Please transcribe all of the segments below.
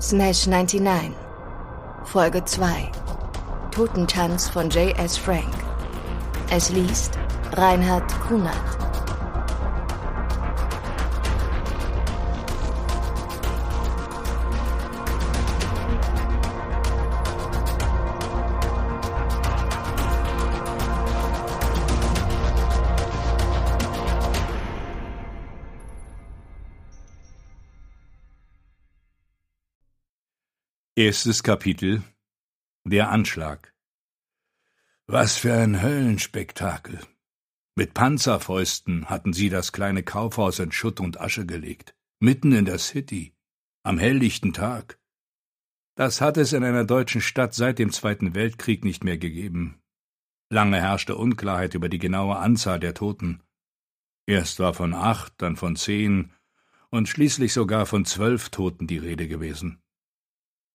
Smash 99 Folge 2 Totentanz von J.S. Frank Es liest Reinhard Kunert Erstes Kapitel Der Anschlag Was für ein Höllenspektakel. Mit Panzerfäusten hatten sie das kleine Kaufhaus in Schutt und Asche gelegt, mitten in der City, am helllichten Tag. Das hat es in einer deutschen Stadt seit dem Zweiten Weltkrieg nicht mehr gegeben. Lange herrschte Unklarheit über die genaue Anzahl der Toten. Erst war von acht, dann von zehn und schließlich sogar von zwölf Toten die Rede gewesen.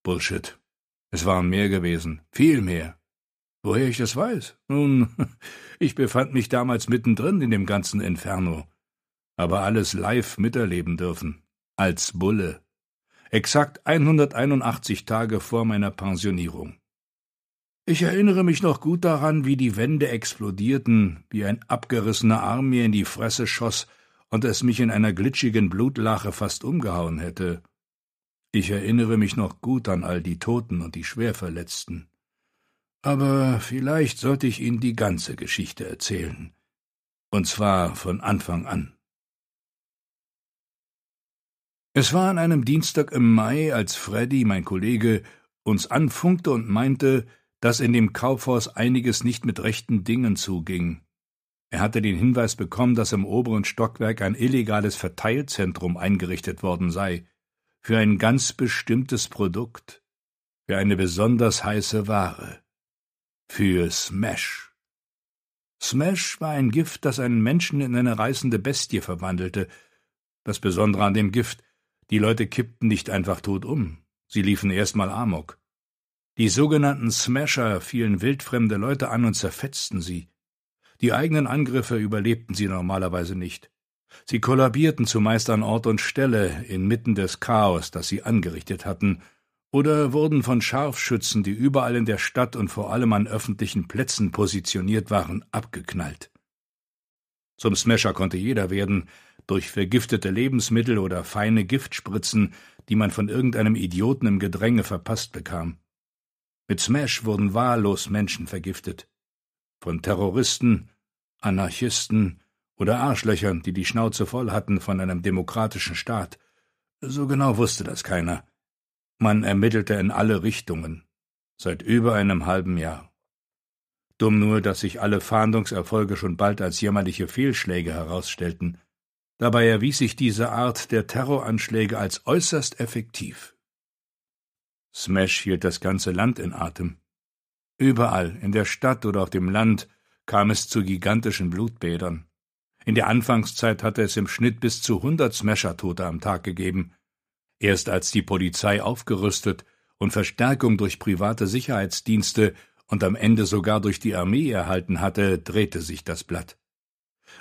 Bullshit. Es waren mehr gewesen, viel mehr. Woher ich das weiß? Nun, ich befand mich damals mittendrin in dem ganzen Inferno. Aber alles live miterleben dürfen. Als Bulle. Exakt 181 Tage vor meiner Pensionierung. Ich erinnere mich noch gut daran, wie die Wände explodierten, wie ein abgerissener Arm mir in die Fresse schoss und es mich in einer glitschigen Blutlache fast umgehauen hätte. Ich erinnere mich noch gut an all die Toten und die Schwerverletzten. Aber vielleicht sollte ich Ihnen die ganze Geschichte erzählen. Und zwar von Anfang an. Es war an einem Dienstag im Mai, als Freddy, mein Kollege, uns anfunkte und meinte, dass in dem Kaufhaus einiges nicht mit rechten Dingen zuging. Er hatte den Hinweis bekommen, dass im oberen Stockwerk ein illegales Verteilzentrum eingerichtet worden sei für ein ganz bestimmtes Produkt, für eine besonders heiße Ware, für Smash. Smash war ein Gift, das einen Menschen in eine reißende Bestie verwandelte. Das Besondere an dem Gift, die Leute kippten nicht einfach tot um, sie liefen erstmal Amok. Die sogenannten Smasher fielen wildfremde Leute an und zerfetzten sie. Die eigenen Angriffe überlebten sie normalerweise nicht. Sie kollabierten zumeist an Ort und Stelle inmitten des Chaos, das sie angerichtet hatten, oder wurden von Scharfschützen, die überall in der Stadt und vor allem an öffentlichen Plätzen positioniert waren, abgeknallt. Zum Smasher konnte jeder werden, durch vergiftete Lebensmittel oder feine Giftspritzen, die man von irgendeinem Idioten im Gedränge verpasst bekam. Mit Smash wurden wahllos Menschen vergiftet. Von Terroristen, Anarchisten, oder Arschlöchern, die die Schnauze voll hatten von einem demokratischen Staat. So genau wusste das keiner. Man ermittelte in alle Richtungen, seit über einem halben Jahr. Dumm nur, dass sich alle Fahndungserfolge schon bald als jämmerliche Fehlschläge herausstellten. Dabei erwies sich diese Art der Terroranschläge als äußerst effektiv. Smash hielt das ganze Land in Atem. Überall, in der Stadt oder auf dem Land, kam es zu gigantischen Blutbädern. In der Anfangszeit hatte es im Schnitt bis zu 100 Smasher-Tote am Tag gegeben. Erst als die Polizei aufgerüstet und Verstärkung durch private Sicherheitsdienste und am Ende sogar durch die Armee erhalten hatte, drehte sich das Blatt.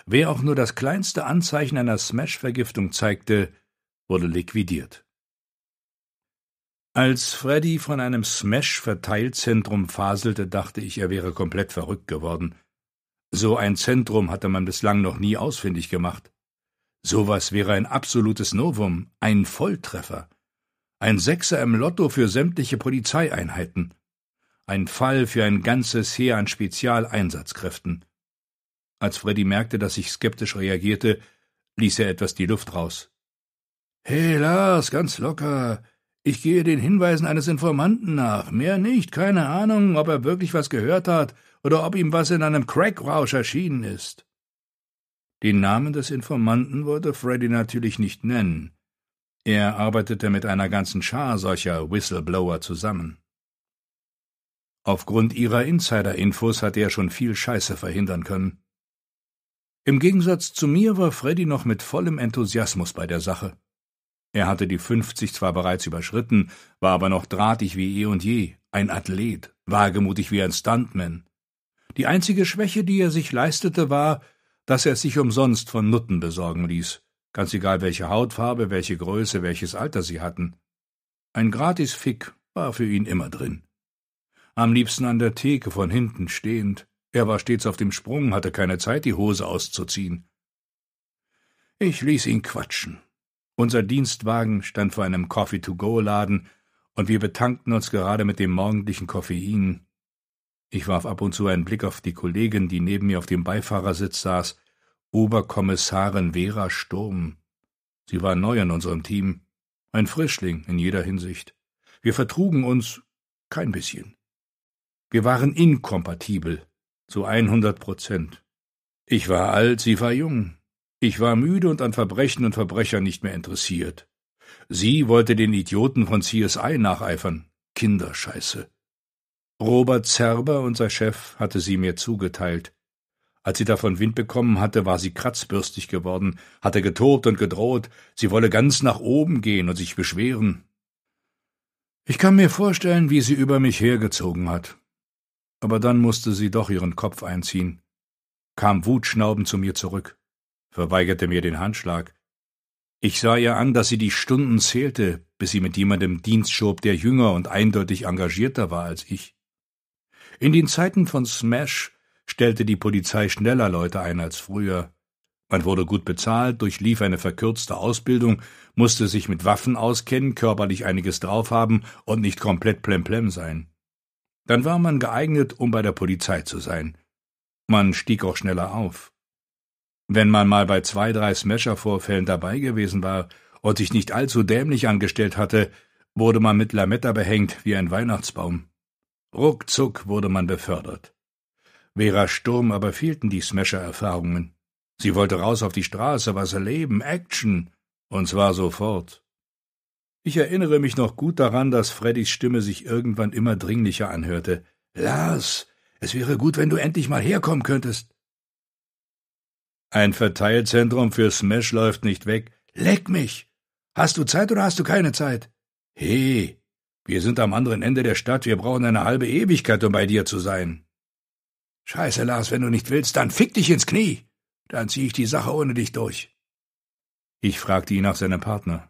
Wer auch nur das kleinste Anzeichen einer Smash-Vergiftung zeigte, wurde liquidiert. Als Freddy von einem Smash-Verteilzentrum faselte, dachte ich, er wäre komplett verrückt geworden. So ein Zentrum hatte man bislang noch nie ausfindig gemacht. Sowas wäre ein absolutes Novum, ein Volltreffer. Ein Sechser im Lotto für sämtliche Polizeieinheiten. Ein Fall für ein ganzes Heer an Spezialeinsatzkräften. Als Freddy merkte, dass ich skeptisch reagierte, ließ er etwas die Luft raus. Hey, Lars, ganz locker. Ich gehe den Hinweisen eines Informanten nach. Mehr nicht. Keine Ahnung, ob er wirklich was gehört hat oder ob ihm was in einem Crackrausch erschienen ist. Den Namen des Informanten wollte Freddy natürlich nicht nennen. Er arbeitete mit einer ganzen Schar solcher Whistleblower zusammen. Aufgrund ihrer Insider-Infos hatte er schon viel Scheiße verhindern können. Im Gegensatz zu mir war Freddy noch mit vollem Enthusiasmus bei der Sache. Er hatte die 50 zwar bereits überschritten, war aber noch drahtig wie eh und je, ein Athlet, wagemutig wie ein Stuntman. Die einzige Schwäche, die er sich leistete, war, dass er es sich umsonst von Nutten besorgen ließ, ganz egal welche Hautfarbe, welche Größe, welches Alter sie hatten. Ein gratis Fick war für ihn immer drin. Am liebsten an der Theke von hinten stehend, er war stets auf dem Sprung, hatte keine Zeit, die Hose auszuziehen. Ich ließ ihn quatschen. Unser Dienstwagen stand vor einem Coffee-to-go-Laden, und wir betankten uns gerade mit dem morgendlichen Koffein, ich warf ab und zu einen Blick auf die Kollegin, die neben mir auf dem Beifahrersitz saß, Oberkommissarin Vera Sturm. Sie war neu in unserem Team, ein Frischling in jeder Hinsicht. Wir vertrugen uns kein bisschen. Wir waren inkompatibel, zu 100 Prozent. Ich war alt, sie war jung. Ich war müde und an Verbrechen und Verbrechern nicht mehr interessiert. Sie wollte den Idioten von CSI nacheifern. Kinderscheiße. Robert Zerber, unser Chef, hatte sie mir zugeteilt. Als sie davon Wind bekommen hatte, war sie kratzbürstig geworden, hatte getobt und gedroht, sie wolle ganz nach oben gehen und sich beschweren. Ich kann mir vorstellen, wie sie über mich hergezogen hat. Aber dann musste sie doch ihren Kopf einziehen, kam wutschnaubend zu mir zurück, verweigerte mir den Handschlag. Ich sah ihr an, dass sie die Stunden zählte, bis sie mit jemandem Dienst schob, der jünger und eindeutig engagierter war als ich. In den Zeiten von Smash stellte die Polizei schneller Leute ein als früher. Man wurde gut bezahlt, durchlief eine verkürzte Ausbildung, musste sich mit Waffen auskennen, körperlich einiges drauf haben und nicht komplett plemplem sein. Dann war man geeignet, um bei der Polizei zu sein. Man stieg auch schneller auf. Wenn man mal bei zwei, drei Smasher-Vorfällen dabei gewesen war und sich nicht allzu dämlich angestellt hatte, wurde man mit Lametta behängt wie ein Weihnachtsbaum. Ruckzuck wurde man befördert. Vera Sturm aber fehlten die Smasher-Erfahrungen. Sie wollte raus auf die Straße, was erleben, Action, und zwar sofort. Ich erinnere mich noch gut daran, dass Freddys Stimme sich irgendwann immer dringlicher anhörte. Lars, es wäre gut, wenn du endlich mal herkommen könntest. Ein Verteilzentrum für Smash läuft nicht weg. Leck mich! Hast du Zeit oder hast du keine Zeit? He, wir sind am anderen Ende der Stadt, wir brauchen eine halbe Ewigkeit, um bei dir zu sein. Scheiße, Lars, wenn du nicht willst, dann fick dich ins Knie. Dann zieh ich die Sache ohne dich durch. Ich fragte ihn nach seinem Partner.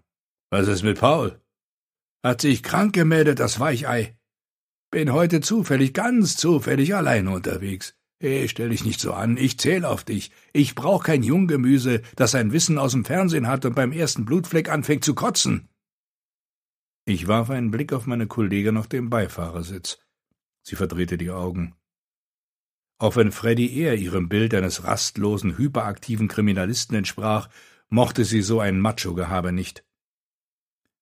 Was ist mit Paul? Hat sich krank gemeldet, das Weichei. Bin heute zufällig, ganz zufällig allein unterwegs. Hey, stell dich nicht so an, ich zähl auf dich. Ich brauch kein Junggemüse, das sein Wissen aus dem Fernsehen hat und beim ersten Blutfleck anfängt zu kotzen. Ich warf einen Blick auf meine Kollegin auf dem Beifahrersitz. Sie verdrehte die Augen. Auch wenn Freddy eher ihrem Bild eines rastlosen, hyperaktiven Kriminalisten entsprach, mochte sie so ein Macho-Gehabe nicht.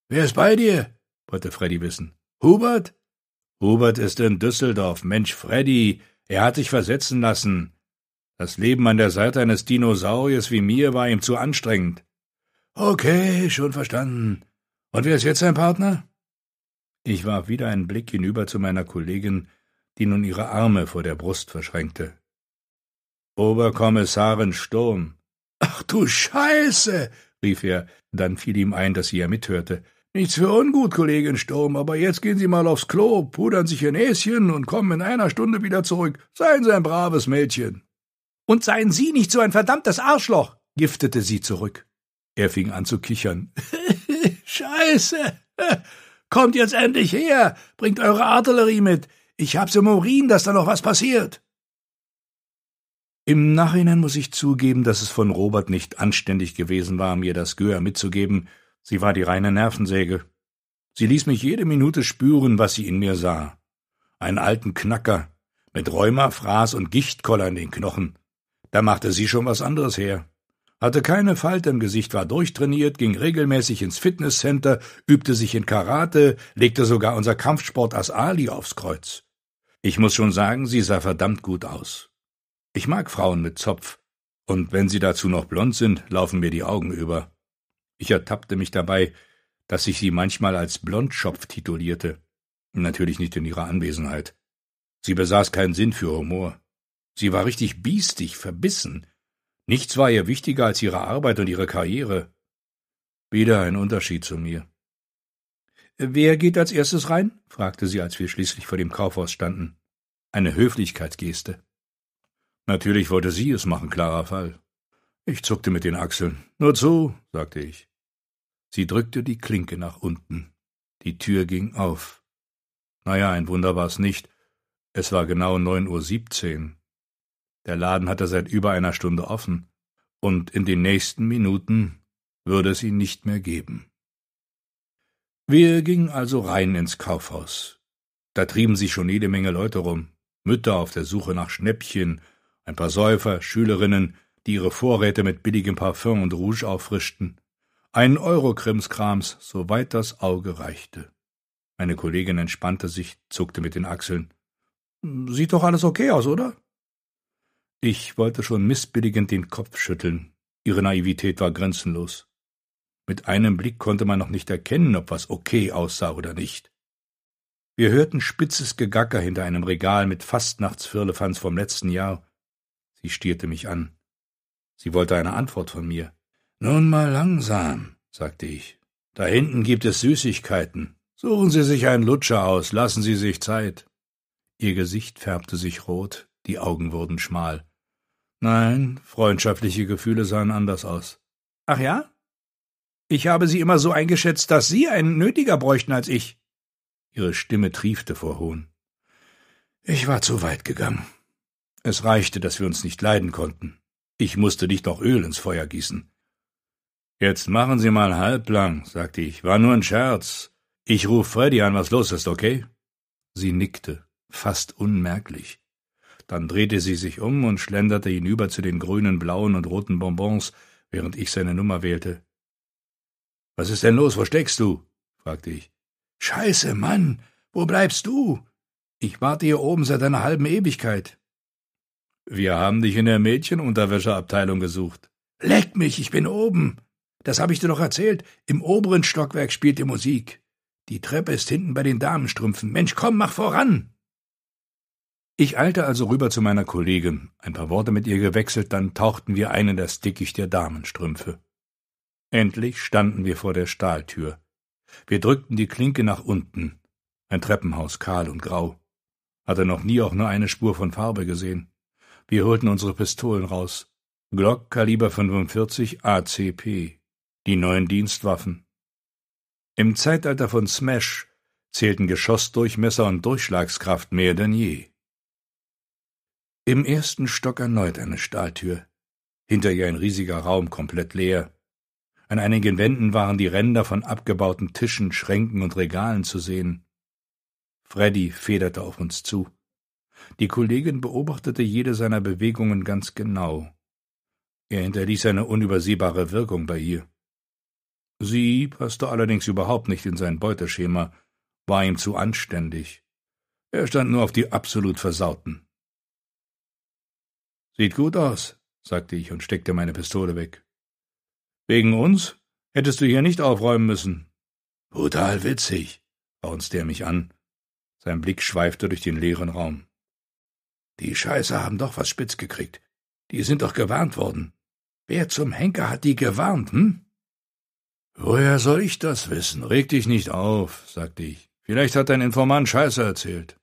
Wer ist bei dir? wollte Freddy wissen. Hubert? Hubert ist in Düsseldorf. Mensch, Freddy, er hat sich versetzen lassen. Das Leben an der Seite eines Dinosauriers wie mir war ihm zu anstrengend. Okay, schon verstanden. Und wer ist jetzt sein Partner? Ich warf wieder einen Blick hinüber zu meiner Kollegin, die nun ihre Arme vor der Brust verschränkte. Oberkommissarin Sturm. Ach du Scheiße! rief er, dann fiel ihm ein, dass sie ja mithörte. Nichts für ungut, Kollegin Sturm, aber jetzt gehen Sie mal aufs Klo, pudern sich Ihr Näschen und kommen in einer Stunde wieder zurück. Seien Sie ein braves Mädchen. Und seien Sie nicht so ein verdammtes Arschloch, giftete sie zurück. Er fing an zu kichern. Scheiße! Kommt jetzt endlich her! Bringt eure Artillerie mit! Ich hab's im Urin, dass da noch was passiert! Im Nachhinein muss ich zugeben, dass es von Robert nicht anständig gewesen war, mir das Gör mitzugeben. Sie war die reine Nervensäge. Sie ließ mich jede Minute spüren, was sie in mir sah. Einen alten Knacker, mit Rheuma, Fraß und Gichtkoller in den Knochen. Da machte sie schon was anderes her hatte keine Falte im Gesicht, war durchtrainiert, ging regelmäßig ins Fitnesscenter, übte sich in Karate, legte sogar unser Kampfsport als Ali aufs Kreuz. Ich muss schon sagen, sie sah verdammt gut aus. Ich mag Frauen mit Zopf, und wenn sie dazu noch blond sind, laufen mir die Augen über. Ich ertappte mich dabei, dass ich sie manchmal als Blondschopf titulierte. Natürlich nicht in ihrer Anwesenheit. Sie besaß keinen Sinn für Humor. Sie war richtig biestig, verbissen, Nichts war ihr wichtiger als ihre Arbeit und ihre Karriere. Wieder ein Unterschied zu mir. Wer geht als erstes rein? fragte sie, als wir schließlich vor dem Kaufhaus standen. Eine Höflichkeitsgeste. Natürlich wollte sie es machen, klarer Fall. Ich zuckte mit den Achseln. Nur zu, sagte ich. Sie drückte die Klinke nach unten. Die Tür ging auf. Naja, ein Wunder war es nicht. Es war genau neun Uhr siebzehn. Der Laden hatte seit über einer Stunde offen, und in den nächsten Minuten würde es ihn nicht mehr geben. Wir gingen also rein ins Kaufhaus. Da trieben sich schon jede Menge Leute rum, Mütter auf der Suche nach Schnäppchen, ein paar Säufer, Schülerinnen, die ihre Vorräte mit billigem Parfüm und Rouge auffrischten, einen Euro-Krimskrams, soweit das Auge reichte. Meine Kollegin entspannte sich, zuckte mit den Achseln. Sieht doch alles okay aus, oder? Ich wollte schon missbilligend den Kopf schütteln. Ihre Naivität war grenzenlos. Mit einem Blick konnte man noch nicht erkennen, ob was okay aussah oder nicht. Wir hörten spitzes Gegacker hinter einem Regal mit Fastnachtsfirlefanz vom letzten Jahr. Sie stierte mich an. Sie wollte eine Antwort von mir. Nun mal langsam, sagte ich. Da hinten gibt es Süßigkeiten. Suchen Sie sich einen Lutscher aus, lassen Sie sich Zeit. Ihr Gesicht färbte sich rot, die Augen wurden schmal. Nein, freundschaftliche Gefühle sahen anders aus. Ach ja? Ich habe Sie immer so eingeschätzt, dass Sie einen nötiger bräuchten als ich. Ihre Stimme triefte vor Hohn. Ich war zu weit gegangen. Es reichte, dass wir uns nicht leiden konnten. Ich musste nicht noch Öl ins Feuer gießen. Jetzt machen Sie mal halblang, sagte ich. War nur ein Scherz. Ich rufe Freddy an, was los ist, okay? Sie nickte, fast unmerklich. Dann drehte sie sich um und schlenderte hinüber zu den grünen, blauen und roten Bonbons, während ich seine Nummer wählte. Was ist denn los? Wo steckst du? fragte ich. Scheiße, Mann! Wo bleibst du? Ich warte hier oben seit einer halben Ewigkeit. Wir haben dich in der Mädchenunterwäscheabteilung gesucht. Leck mich, ich bin oben. Das habe ich dir doch erzählt. Im oberen Stockwerk spielt die Musik. Die Treppe ist hinten bei den Damenstrümpfen. Mensch, komm, mach voran! Ich eilte also rüber zu meiner Kollegin, ein paar Worte mit ihr gewechselt, dann tauchten wir ein in das Dickicht der Damenstrümpfe. Endlich standen wir vor der Stahltür. Wir drückten die Klinke nach unten. Ein Treppenhaus, kahl und grau. Hatte noch nie auch nur eine Spur von Farbe gesehen. Wir holten unsere Pistolen raus. Glock Kaliber 45 ACP. Die neuen Dienstwaffen. Im Zeitalter von Smash zählten Geschossdurchmesser und Durchschlagskraft mehr denn je. Im ersten Stock erneut eine Stahltür, hinter ihr ein riesiger Raum komplett leer. An einigen Wänden waren die Ränder von abgebauten Tischen, Schränken und Regalen zu sehen. Freddy federte auf uns zu. Die Kollegin beobachtete jede seiner Bewegungen ganz genau. Er hinterließ eine unübersehbare Wirkung bei ihr. Sie passte allerdings überhaupt nicht in sein Beuteschema, war ihm zu anständig. Er stand nur auf die absolut Versauten. Sieht gut aus, sagte ich und steckte meine Pistole weg. Wegen uns hättest du hier nicht aufräumen müssen. Brutal witzig, raunzte er mich an. Sein Blick schweifte durch den leeren Raum. Die Scheiße haben doch was spitz gekriegt. Die sind doch gewarnt worden. Wer zum Henker hat die gewarnt, hm? Woher soll ich das wissen? Reg dich nicht auf, sagte ich. Vielleicht hat dein Informant Scheiße erzählt.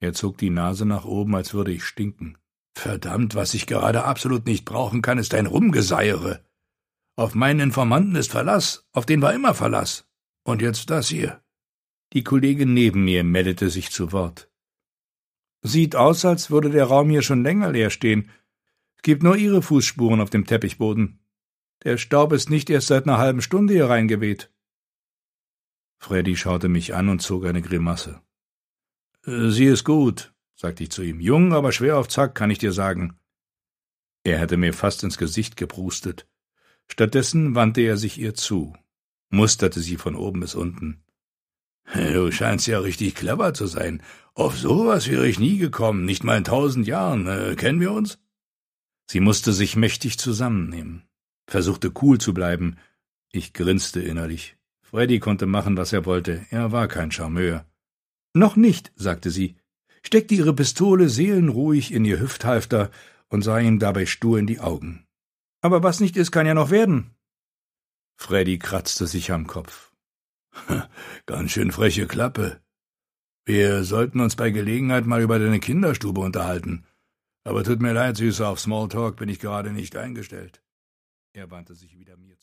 Er zog die Nase nach oben, als würde ich stinken. Verdammt, was ich gerade absolut nicht brauchen kann, ist ein Rumgeseiere. Auf meinen Informanten ist Verlass, auf den war immer Verlass. Und jetzt das hier. Die Kollegin neben mir meldete sich zu Wort. Sieht aus, als würde der Raum hier schon länger leer stehen. Es gibt nur ihre Fußspuren auf dem Teppichboden. Der Staub ist nicht erst seit einer halben Stunde hier reingeweht. Freddy schaute mich an und zog eine Grimasse. Äh, sie ist gut, sagte ich zu ihm. Jung, aber schwer auf Zack, kann ich dir sagen. Er hatte mir fast ins Gesicht geprustet. Stattdessen wandte er sich ihr zu, musterte sie von oben bis unten. Du scheinst ja richtig clever zu sein. Auf sowas wäre ich nie gekommen, nicht mal in tausend Jahren. Äh, kennen wir uns? Sie musste sich mächtig zusammennehmen, versuchte cool zu bleiben. Ich grinste innerlich. Freddy konnte machen, was er wollte. Er war kein Charmeur. Noch nicht, sagte sie steckte ihre Pistole seelenruhig in ihr Hüfthalfter und sah ihm dabei stur in die Augen. Aber was nicht ist, kann ja noch werden. Freddy kratzte sich am Kopf. Ganz schön freche Klappe. Wir sollten uns bei Gelegenheit mal über deine Kinderstube unterhalten. Aber tut mir leid, Süßer, auf Smalltalk bin ich gerade nicht eingestellt. Er wandte sich wieder mir.